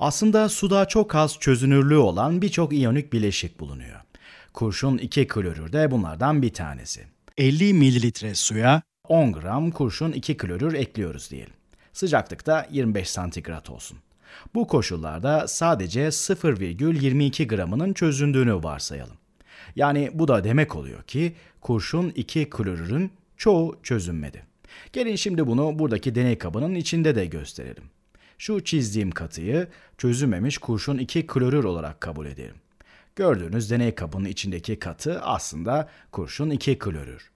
Aslında suda çok az çözünürlüğü olan birçok iyonik bileşik bulunuyor. Kurşun 2 klorür de bunlardan bir tanesi. 50 mililitre suya 10 gram kurşun 2 klorür ekliyoruz diyelim. Sıcaklıkta 25 santigrat olsun. Bu koşullarda sadece 0,22 gramının çözündüğünü varsayalım. Yani bu da demek oluyor ki kurşun 2 klorürün çoğu çözünmedi. Gelin şimdi bunu buradaki deney kabının içinde de gösterelim şu çizdiğim katıyı çözümemiş kurşun 2 klorür olarak kabul edelim. Gördüğünüz deney kabının içindeki katı aslında kurşun 2 klorür.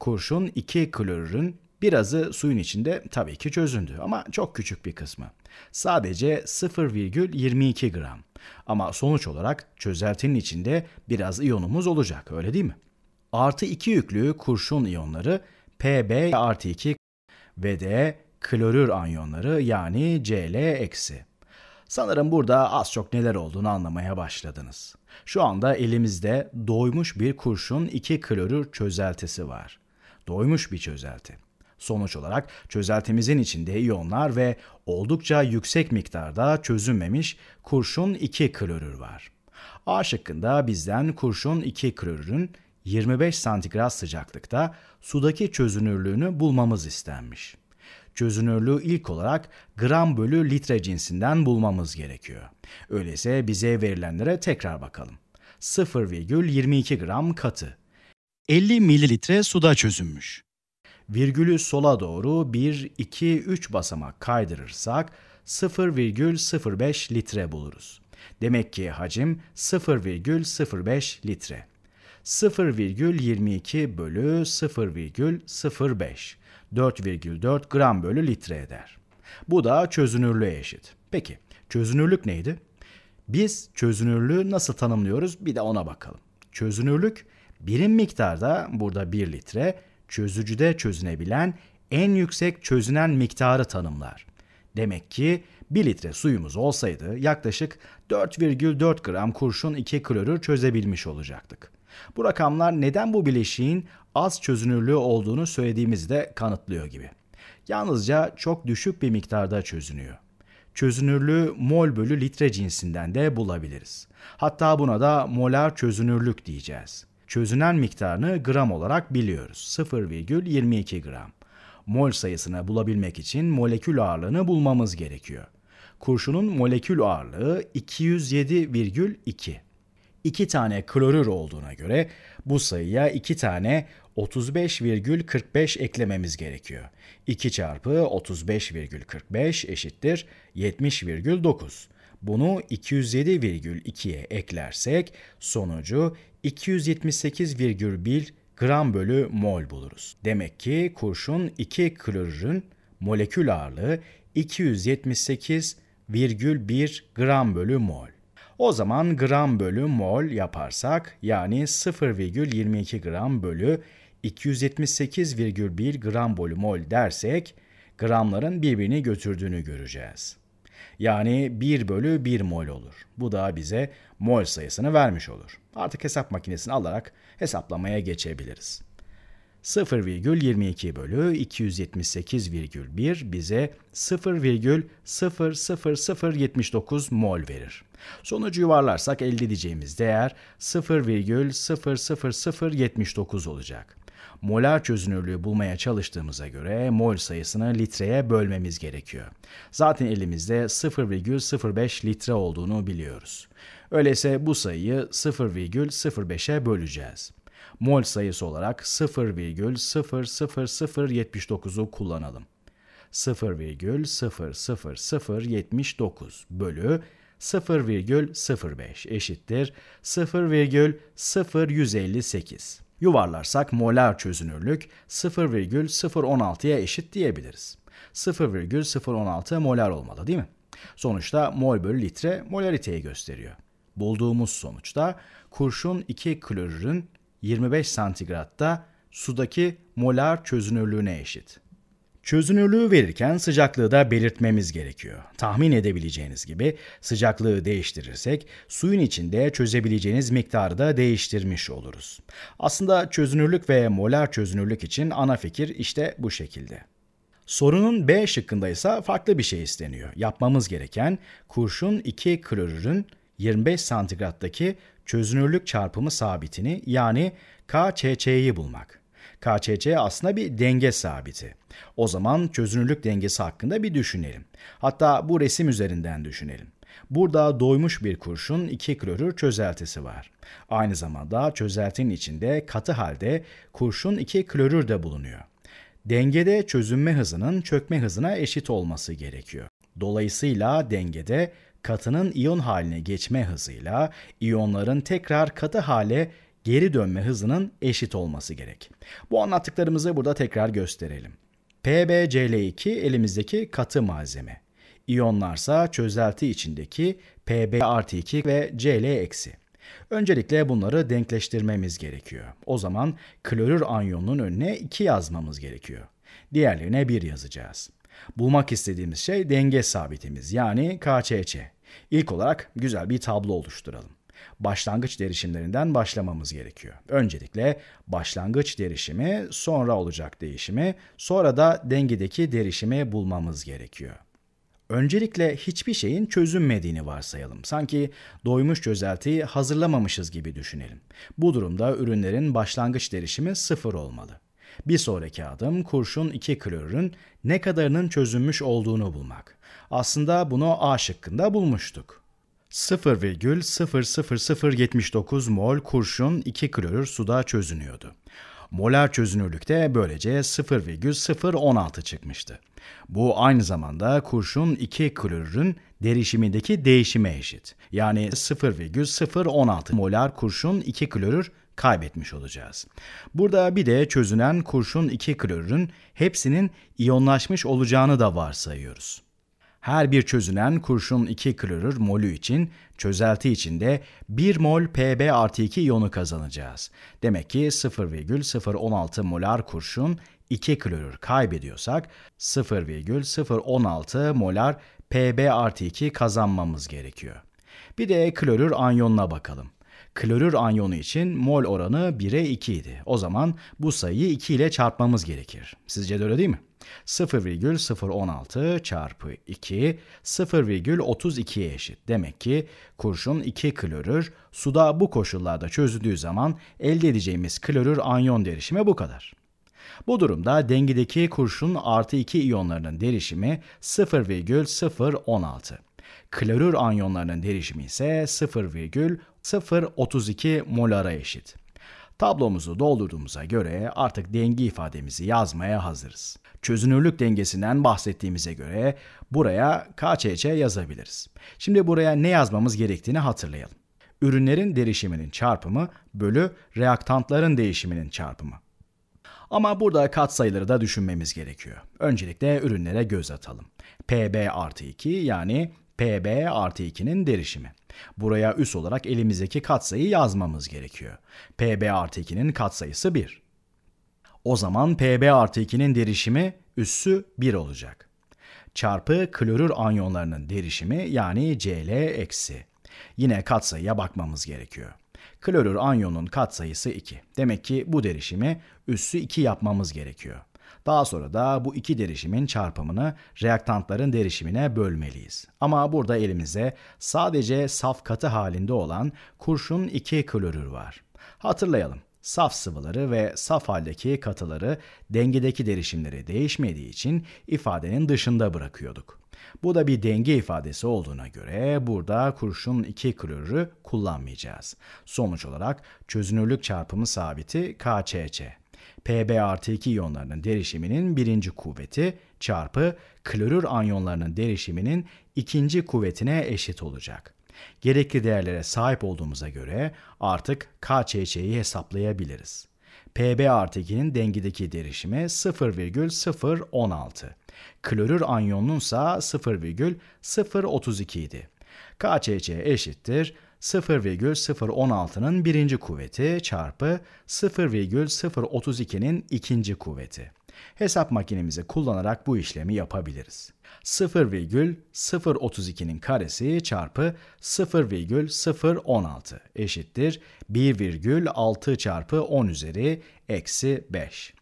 Kurşun 2 klorürün birazı suyun içinde tabii ki çözündü ama çok küçük bir kısmı. Sadece 0,22 gram. Ama sonuç olarak çözeltinin içinde biraz iyonumuz olacak öyle değil mi? Artı 2 yüklü kurşun iyonları Pb artı 2 ve de klorür anyonları yani Cl eksi. Sanırım burada az çok neler olduğunu anlamaya başladınız. Şu anda elimizde doymuş bir kurşun iki klorür çözeltisi var. Doymuş bir çözelti. Sonuç olarak çözeltimizin içinde iyonlar ve oldukça yüksek miktarda çözünmemiş kurşun 2 klorür var. A şıkkında bizden kurşun 2 klorürün 25 santigrat sıcaklıkta sudaki çözünürlüğünü bulmamız istenmiş çözünürlüğü ilk olarak gram bölü litre cinsinden bulmamız gerekiyor. Öyleyse bize verilenlere tekrar bakalım. 0,22 gram katı. 50 mililitre suda çözünmüş. Virgülü sola doğru 1, 2, 3 basamak kaydırırsak 0,05 litre buluruz. Demek ki hacim 0,05 litre. 0,22 bölü 0,05. 4,4 gram bölü litre eder. Bu da çözünürlüğe eşit. Peki çözünürlük neydi? Biz çözünürlüğü nasıl tanımlıyoruz bir de ona bakalım. Çözünürlük birim miktarda burada 1 litre çözücüde çözünebilen en yüksek çözünen miktarı tanımlar. Demek ki 1 litre suyumuz olsaydı yaklaşık 4,4 gram kurşun 2 klorür çözebilmiş olacaktık. Bu rakamlar neden bu bileşiğin az çözünürlüğü olduğunu söylediğimizde kanıtlıyor gibi. Yalnızca çok düşük bir miktarda çözünüyor. Çözünürlüğü mol bölü litre cinsinden de bulabiliriz. Hatta buna da molar çözünürlük diyeceğiz. Çözünen miktarını gram olarak biliyoruz. 0,22 gram. Mol sayısını bulabilmek için molekül ağırlığını bulmamız gerekiyor kurşunun molekül ağırlığı 207,2. 2 tane klorür olduğuna göre bu sayıya 2 tane 35,45 eklememiz gerekiyor. 2 çarpı 35,45 eşittir 70,9. Bunu 207,2'ye eklersek sonucu 278,1 gram bölü mol buluruz. Demek ki kurşun 2 klorürün molekül ağırlığı 278,1 gram bölü mol. O zaman gram bölü mol yaparsak yani 0,22 gram bölü 278,1 gram bölü mol dersek gramların birbirini götürdüğünü göreceğiz. Yani 1 bölü 1 mol olur. Bu da bize mol sayısını vermiş olur. Artık hesap makinesini alarak hesaplamaya geçebiliriz. 0,22 bölü 278,1 bize 0,00079 mol verir. Sonucu yuvarlarsak elde edeceğimiz değer 0,00079 olacak. Molar çözünürlüğü bulmaya çalıştığımıza göre mol sayısını litreye bölmemiz gerekiyor. Zaten elimizde 0,05 litre olduğunu biliyoruz. Öyleyse bu sayıyı 0,05'e böleceğiz mol sayısı olarak 0,00079'u kullanalım. 0,00079 bölü 0,05 eşittir 0,0158. Yuvarlarsak molar çözünürlük 0,016'ya eşit diyebiliriz. 0,016 molar olmalı değil mi? Sonuçta mol bölü litre molariteyi gösteriyor. Bulduğumuz sonuçta kurşun 2 klorürün 25 santigratta sudaki molar çözünürlüğüne eşit. Çözünürlüğü verirken sıcaklığı da belirtmemiz gerekiyor. Tahmin edebileceğiniz gibi sıcaklığı değiştirirsek suyun içinde çözebileceğiniz miktarı da değiştirmiş oluruz. Aslında çözünürlük ve molar çözünürlük için ana fikir işte bu şekilde. Sorunun B şıkkında ise farklı bir şey isteniyor. Yapmamız gereken kurşun 2 klorürün 25 santigrattaki çözünürlük çarpımı sabitini yani KÇÇ'yi bulmak. KÇC aslında bir denge sabiti. O zaman çözünürlük dengesi hakkında bir düşünelim. Hatta bu resim üzerinden düşünelim. Burada doymuş bir kurşun 2 klorür çözeltisi var. Aynı zamanda çözeltinin içinde katı halde kurşun 2 klorür de bulunuyor. Dengede çözünme hızının çökme hızına eşit olması gerekiyor. Dolayısıyla dengede katının iyon haline geçme hızıyla iyonların tekrar katı hale geri dönme hızının eşit olması gerek. Bu anlattıklarımızı burada tekrar gösterelim. PbCl2 elimizdeki katı malzeme. İyonlarsa çözelti içindeki Pb artı 2 ve Cl eksi. Öncelikle bunları denkleştirmemiz gerekiyor. O zaman klorür anyonunun önüne 2 yazmamız gerekiyor. Diğerlerine 1 yazacağız. Bulmak istediğimiz şey denge sabitimiz yani KÇÇ. İlk olarak güzel bir tablo oluşturalım. Başlangıç derişimlerinden başlamamız gerekiyor. Öncelikle başlangıç derişimi, sonra olacak değişimi, sonra da dengedeki derişimi bulmamız gerekiyor. Öncelikle hiçbir şeyin çözünmediğini varsayalım. Sanki doymuş çözeltiyi hazırlamamışız gibi düşünelim. Bu durumda ürünlerin başlangıç derişimi sıfır olmalı. Bir sonraki adım kurşun 2 klorürün ne kadarının çözünmüş olduğunu bulmak. Aslında bunu A şıkkında bulmuştuk. 0,00079 mol kurşun 2 klorür suda çözünüyordu. Molar çözünürlük de böylece 0,016 çıkmıştı. Bu aynı zamanda kurşun 2 klorürün derişimindeki değişime eşit. Yani 0,016 molar kurşun 2 klorür kaybetmiş olacağız. Burada bir de çözünen kurşun 2 klorürün hepsinin iyonlaşmış olacağını da varsayıyoruz. Her bir çözünen kurşun 2 klorür molü için çözelti içinde 1 mol Pb artı 2 iyonu kazanacağız. Demek ki 0,016 molar kurşun 2 klorür kaybediyorsak 0,016 molar Pb artı 2 kazanmamız gerekiyor. Bir de klorür anyonuna bakalım. Klorür anyonu için mol oranı 1'e 2 idi. O zaman bu sayıyı 2 ile çarpmamız gerekir. Sizce de öyle değil mi? 0,016 çarpı 2 0,32'ye eşit. Demek ki kurşun 2 klorür suda bu koşullarda çözüldüğü zaman elde edeceğimiz klorür anyon derişimi bu kadar. Bu durumda dengedeki kurşun artı 2 iyonlarının derişimi 0,016. Klorür anyonlarının derişimi ise 0,0 0.32 molara eşit. Tablomuzu doldurduğumuza göre artık denge ifademizi yazmaya hazırız. Çözünürlük dengesinden bahsettiğimize göre buraya KÇÇ yazabiliriz. Şimdi buraya ne yazmamız gerektiğini hatırlayalım. Ürünlerin derişiminin çarpımı bölü reaktantların değişiminin çarpımı. Ama burada katsayıları da düşünmemiz gerekiyor. Öncelikle ürünlere göz atalım. PB artı 2 yani PB artı 2'nin derişimi. Buraya üs olarak elimizdeki katsayı yazmamız gerekiyor. PB artı 2'nin katsayısı 1. O zaman PB artı 2'nin derişimi üssü 1 olacak. Çarpı klorür anyonlarının derişimi yani Cl eksi. Yine katsayıya bakmamız gerekiyor. Klorür anyonun katsayısı 2. Demek ki bu derişimi üssü 2 yapmamız gerekiyor. Daha sonra da bu iki derişimin çarpımını reaktantların derişimine bölmeliyiz. Ama burada elimize sadece saf katı halinde olan kurşun 2 klorür var. Hatırlayalım saf sıvıları ve saf haldeki katıları dengedeki derişimleri değişmediği için ifadenin dışında bırakıyorduk. Bu da bir denge ifadesi olduğuna göre burada kurşun 2 klorürü kullanmayacağız. Sonuç olarak çözünürlük çarpımı sabiti KcC. Pb artı 2 iyonlarının derişiminin birinci kuvveti çarpı klorür anyonlarının derişiminin ikinci kuvvetine eşit olacak. Gerekli değerlere sahip olduğumuza göre artık KÇÇ'yi hesaplayabiliriz. Pb artı 2'nin dengedeki derişimi 0,016. Klorür anyonunun ise 0,032 idi. KÇÇ eşittir 0,016'nın birinci kuvveti çarpı 0,032'nin ikinci kuvveti. Hesap makinemizi kullanarak bu işlemi yapabiliriz. 0,032'nin karesi çarpı 0,016 eşittir 1,6 çarpı 10 üzeri eksi 5.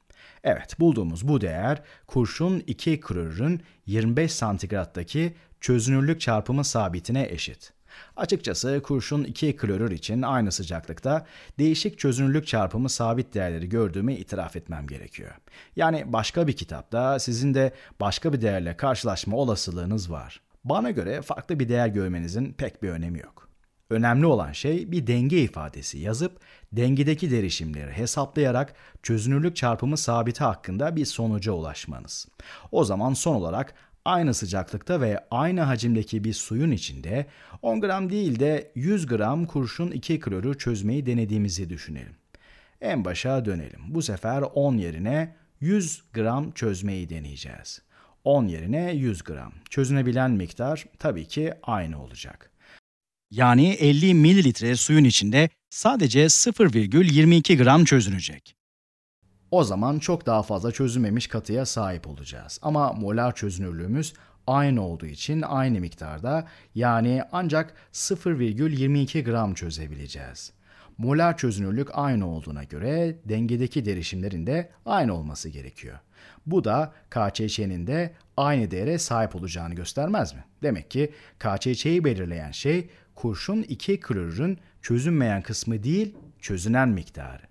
Evet bulduğumuz bu değer kurşun 2 klorürün 25 santigrattaki çözünürlük çarpımı sabitine eşit. Açıkçası kurşun 2 klorür için aynı sıcaklıkta değişik çözünürlük çarpımı sabit değerleri gördüğümü itiraf etmem gerekiyor. Yani başka bir kitapta sizin de başka bir değerle karşılaşma olasılığınız var. Bana göre farklı bir değer görmenizin pek bir önemi yok. Önemli olan şey bir denge ifadesi yazıp dengedeki derişimleri hesaplayarak çözünürlük çarpımı sabiti hakkında bir sonuca ulaşmanız. O zaman son olarak aynı sıcaklıkta ve aynı hacimdeki bir suyun içinde 10 gram değil de 100 gram kurşun 2 kloru çözmeyi denediğimizi düşünelim. En başa dönelim. Bu sefer 10 yerine 100 gram çözmeyi deneyeceğiz. 10 yerine 100 gram. Çözünebilen miktar tabii ki aynı olacak. Yani 50 mililitre suyun içinde sadece 0,22 gram çözünecek. O zaman çok daha fazla çözülmemiş katıya sahip olacağız. Ama molar çözünürlüğümüz aynı olduğu için aynı miktarda yani ancak 0,22 gram çözebileceğiz. Molar çözünürlük aynı olduğuna göre dengedeki derişimlerin de aynı olması gerekiyor. Bu da KÇÇ'nin de aynı değere sahip olacağını göstermez mi? Demek ki KÇÇ'yi belirleyen şey kurşun 2 klorürün çözünmeyen kısmı değil çözünen miktarı.